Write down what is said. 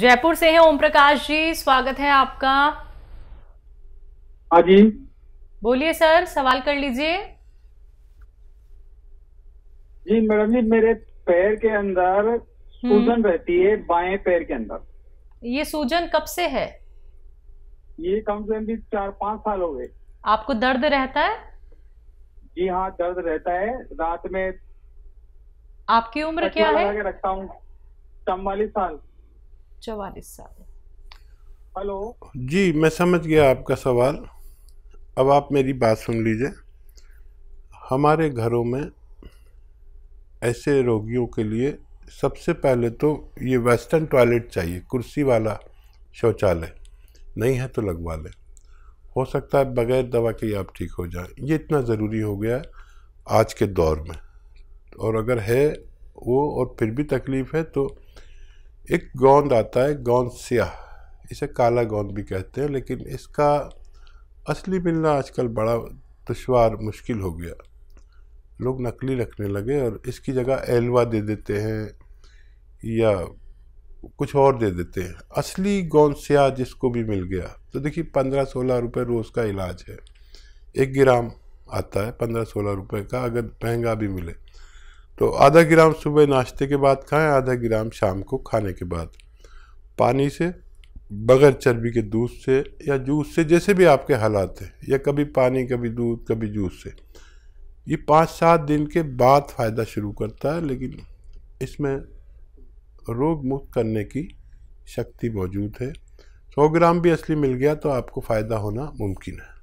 जयपुर से है ओम प्रकाश जी स्वागत है आपका हाँ जी बोलिए सर सवाल कर लीजिए जी मैडम जी मेरे पैर के अंदर हम्म। सूजन रहती है बाएं पैर के अंदर ये सूजन कब से है ये कम से कम भी चार पांच साल हो गए आपको दर्द रहता है जी हाँ दर्द रहता है रात में आपकी उम्र क्या है रखता हूँ चौवालीस साल चवालीस साल हेलो जी मैं समझ गया आपका सवाल अब आप मेरी बात सुन लीजिए हमारे घरों में ऐसे रोगियों के लिए सबसे पहले तो ये वेस्टर्न टॉयलेट चाहिए कुर्सी वाला शौचालय नहीं है तो लगवा लें हो सकता है बगैर दवा के आप ठीक हो जाएं ये इतना ज़रूरी हो गया आज के दौर में और अगर है वो और फिर भी तकलीफ़ है तो एक गोंद आता है गोंद स्याह इसे काला गोंद भी कहते हैं लेकिन इसका असली मिलना आजकल बड़ा दुशवार मुश्किल हो गया लोग नकली रखने लगे और इसकी जगह एलवा दे देते हैं या कुछ और दे देते हैं असली गोंद स्याह जिसको भी मिल गया तो देखिए पंद्रह सोलह रुपये रोज़ का इलाज है एक ग्राम आता है पंद्रह सोलह रुपये का अगर महंगा भी मिले तो आधा ग्राम सुबह नाश्ते के बाद खाएं आधा ग्राम शाम को खाने के बाद पानी से बगैर चर्बी के दूध से या जूस से जैसे भी आपके हालात हैं या कभी पानी कभी दूध कभी जूस से ये पाँच सात दिन के बाद फ़ायदा शुरू करता है लेकिन इसमें रोग मुक्त करने की शक्ति मौजूद है सौ ग्राम भी असली मिल गया तो आपको फ़ायदा होना मुमकिन है